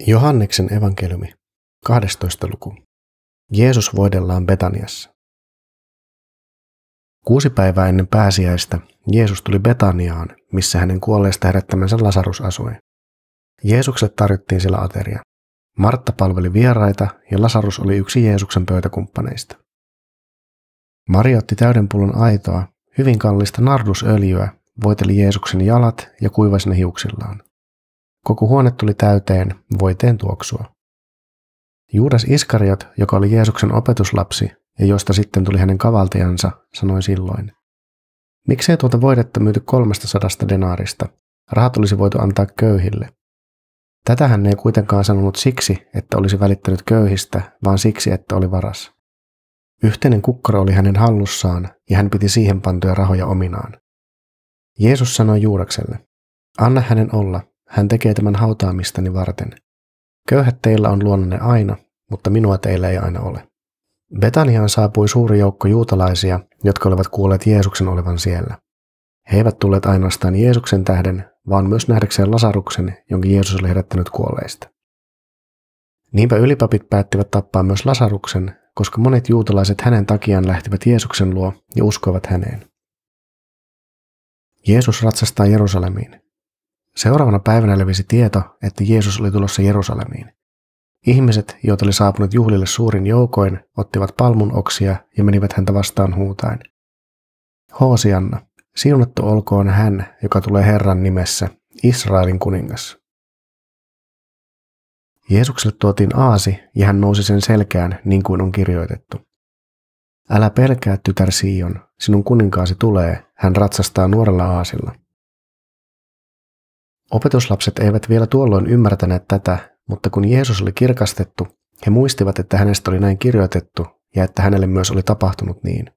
Johanneksen evankeliumi, 12. luku. Jeesus voidellaan Betaniassa. Kuusi päivää ennen pääsiäistä Jeesus tuli Betaniaan, missä hänen kuolleesta herättämänsä Lasarus asui. Jeesukselle tarjottiin siellä ateria. Martta palveli vieraita ja Lasarus oli yksi Jeesuksen pöytäkumppaneista. Maria otti täyden pullon aitoa, hyvin kallista nardusöljyä, voiteli Jeesuksen jalat ja kuivasi ne hiuksillaan. Koko huone tuli täyteen voiteen tuoksua. Juudas Iskariot, joka oli Jeesuksen opetuslapsi ja josta sitten tuli hänen kavaltajansa, sanoi silloin. Miksei tuota voidetta myyty kolmesta sadasta denaarista? Rahat olisi voitu antaa köyhille. Tätä hän ei kuitenkaan sanonut siksi, että olisi välittänyt köyhistä, vaan siksi, että oli varas. Yhteinen kukkaro oli hänen hallussaan ja hän piti siihen pantuja rahoja ominaan. Jeesus sanoi Juudakselle, anna hänen olla, hän tekee tämän hautaamistani varten. Köyhät teillä on luonne aina, mutta minua teillä ei aina ole. Betaniaan saapui suuri joukko juutalaisia, jotka olivat kuulleet Jeesuksen olevan siellä. He eivät tulleet ainoastaan Jeesuksen tähden, vaan myös nähdäkseen Lasaruksen, jonka Jeesus oli herättänyt kuolleista. Niinpä ylipapit päättivät tappaa myös Lasaruksen, koska monet juutalaiset hänen takiaan lähtivät Jeesuksen luo ja uskoivat häneen. Jeesus ratsastaa Jerusalemiin. Seuraavana päivänä levisi tieto, että Jeesus oli tulossa Jerusalemiin. Ihmiset, joita oli saapunut juhlille suurin joukoin, ottivat palmun oksia ja menivät häntä vastaan huutain. Hoosianna, siunattu olkoon hän, joka tulee Herran nimessä, Israelin kuningas. Jeesukselle tuotiin aasi ja hän nousi sen selkään niin kuin on kirjoitettu. Älä pelkää, tytär Siion, sinun kuninkaasi tulee, hän ratsastaa nuorella aasilla. Opetuslapset eivät vielä tuolloin ymmärtäneet tätä, mutta kun Jeesus oli kirkastettu, he muistivat, että hänestä oli näin kirjoitettu ja että hänelle myös oli tapahtunut niin.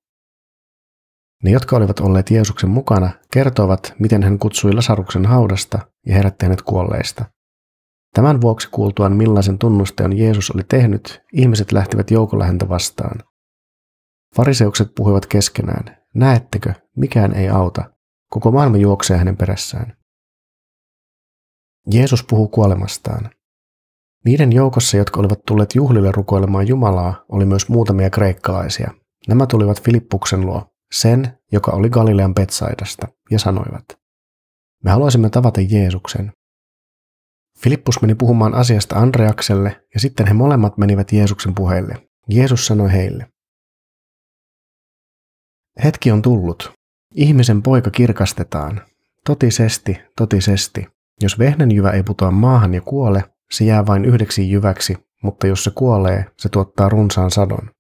Ne, jotka olivat olleet Jeesuksen mukana, kertoivat, miten hän kutsui Lasaruksen haudasta ja herätti hänet kuolleista. Tämän vuoksi kuultuaan millaisen tunnusteon Jeesus oli tehnyt, ihmiset lähtivät joukolla häntä vastaan. Fariseukset puhuivat keskenään, näettekö, mikään ei auta, koko maailma juoksee hänen perässään. Jeesus puhuu kuolemastaan. Niiden joukossa, jotka olivat tulleet juhlille rukoilemaan Jumalaa, oli myös muutamia kreikkalaisia. Nämä tulivat Filippuksen luo, sen, joka oli Galilean Petsaidasta, ja sanoivat, me haluaisimme tavata Jeesuksen. Filippus meni puhumaan asiasta Andreakselle, ja sitten he molemmat menivät Jeesuksen puheille. Jeesus sanoi heille, Hetki on tullut. Ihmisen poika kirkastetaan. Totisesti, totisesti. Jos vehnänjyvä ei putoa maahan ja kuole, se jää vain yhdeksi jyväksi, mutta jos se kuolee, se tuottaa runsaan sadon.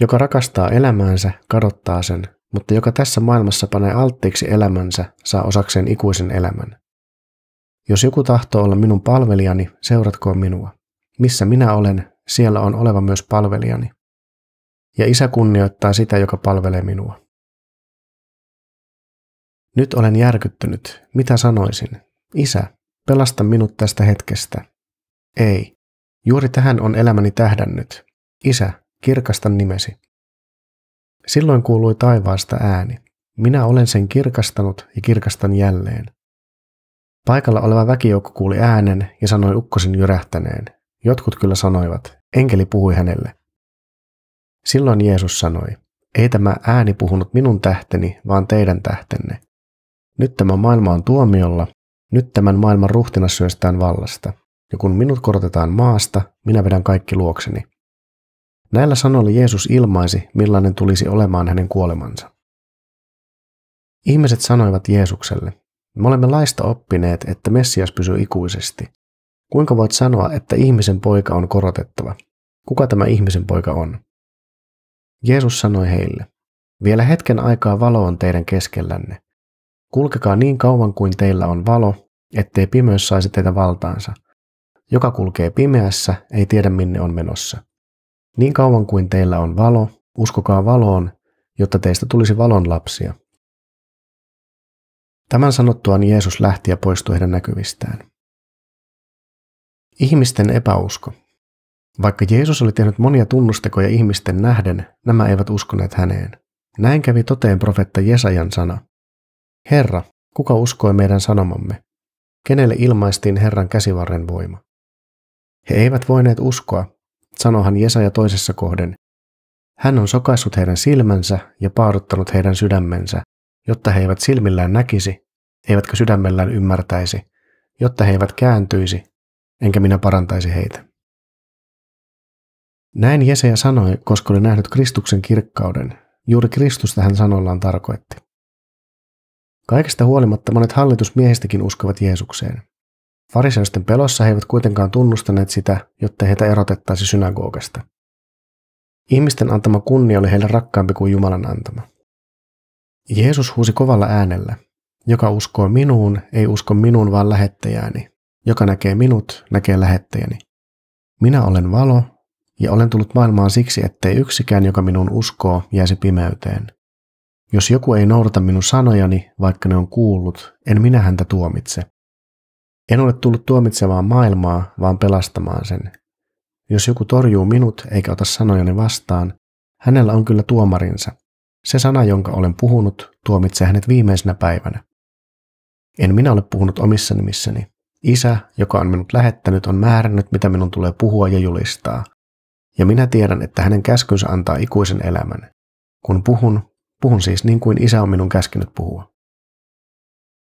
Joka rakastaa elämäänsä, kadottaa sen, mutta joka tässä maailmassa panee alttiiksi elämänsä, saa osakseen ikuisen elämän. Jos joku tahtoo olla minun palvelijani, seuratkoon minua. Missä minä olen, siellä on oleva myös palvelijani. Ja isä kunnioittaa sitä, joka palvelee minua. Nyt olen järkyttynyt. Mitä sanoisin? Isä, pelasta minut tästä hetkestä. Ei. Juuri tähän on elämäni tähdännyt. Isä, kirkasta nimesi. Silloin kuului taivaasta ääni. Minä olen sen kirkastanut ja kirkastan jälleen. Paikalla oleva väkijoukko kuuli äänen ja sanoi ukkosin jyrähtäneen. Jotkut kyllä sanoivat, enkeli puhui hänelle. Silloin Jeesus sanoi, ei tämä ääni puhunut minun tähteni, vaan teidän tähtenne. Nyt tämä maailma on tuomiolla, nyt tämän maailman ruhtina syöstään vallasta, ja kun minut korotetaan maasta, minä vedän kaikki luokseni. Näillä sanoilla Jeesus ilmaisi, millainen tulisi olemaan hänen kuolemansa. Ihmiset sanoivat Jeesukselle, me olemme laista oppineet, että Messias pysyy ikuisesti. Kuinka voit sanoa, että ihmisen poika on korotettava? Kuka tämä ihmisen poika on? Jeesus sanoi heille, vielä hetken aikaa valo on teidän keskellänne. Kulkekaa niin kauan kuin teillä on valo, ettei pimeys saisi teitä valtaansa. Joka kulkee pimeässä, ei tiedä minne on menossa. Niin kauan kuin teillä on valo, uskokaa valoon, jotta teistä tulisi valon lapsia. Tämän sanottuaan Jeesus lähti ja poistui heidän näkyvistään. Ihmisten epäusko. Vaikka Jeesus oli tehnyt monia tunnustekoja ihmisten nähden, nämä eivät uskoneet häneen. Näin kävi toteen profetta Jesajan sana. Herra, kuka uskoi meidän sanomamme? Kenelle ilmaistiin Herran käsivarren voima? He eivät voineet uskoa, sanohan Jesaja toisessa kohden. Hän on sokaissut heidän silmänsä ja paaduttanut heidän sydämensä, jotta he eivät silmillään näkisi, eivätkä sydämellään ymmärtäisi, jotta he eivät kääntyisi, enkä minä parantaisi heitä. Näin Jesaja sanoi, koska oli nähnyt Kristuksen kirkkauden. Juuri Kristusta hän sanoillaan tarkoitti. Kaikesta huolimatta monet hallitusmiehistäkin uskovat Jeesukseen. Fariseusten pelossa he eivät kuitenkaan tunnustaneet sitä, jotta heitä erotettaisi synagogasta. Ihmisten antama kunnia oli heille rakkaampi kuin Jumalan antama. Jeesus huusi kovalla äänellä, joka uskoo minuun, ei usko minuun vaan lähettäjääni. Joka näkee minut, näkee lähettäjäni. Minä olen valo, ja olen tullut maailmaan siksi, ettei yksikään, joka minun uskoo, jäisi pimeyteen. Jos joku ei noudata minun sanojani, vaikka ne on kuullut, en minä häntä tuomitse. En ole tullut tuomitsemaan maailmaa, vaan pelastamaan sen. Jos joku torjuu minut eikä ota sanojani vastaan, hänellä on kyllä tuomarinsa. Se sana, jonka olen puhunut, tuomitsee hänet viimeisenä päivänä. En minä ole puhunut omissa nimissäni. Isä, joka on minut lähettänyt, on määrännyt, mitä minun tulee puhua ja julistaa. Ja minä tiedän, että hänen käskynsä antaa ikuisen elämän. Kun puhun, Puhun siis niin kuin isä on minun käskenyt puhua.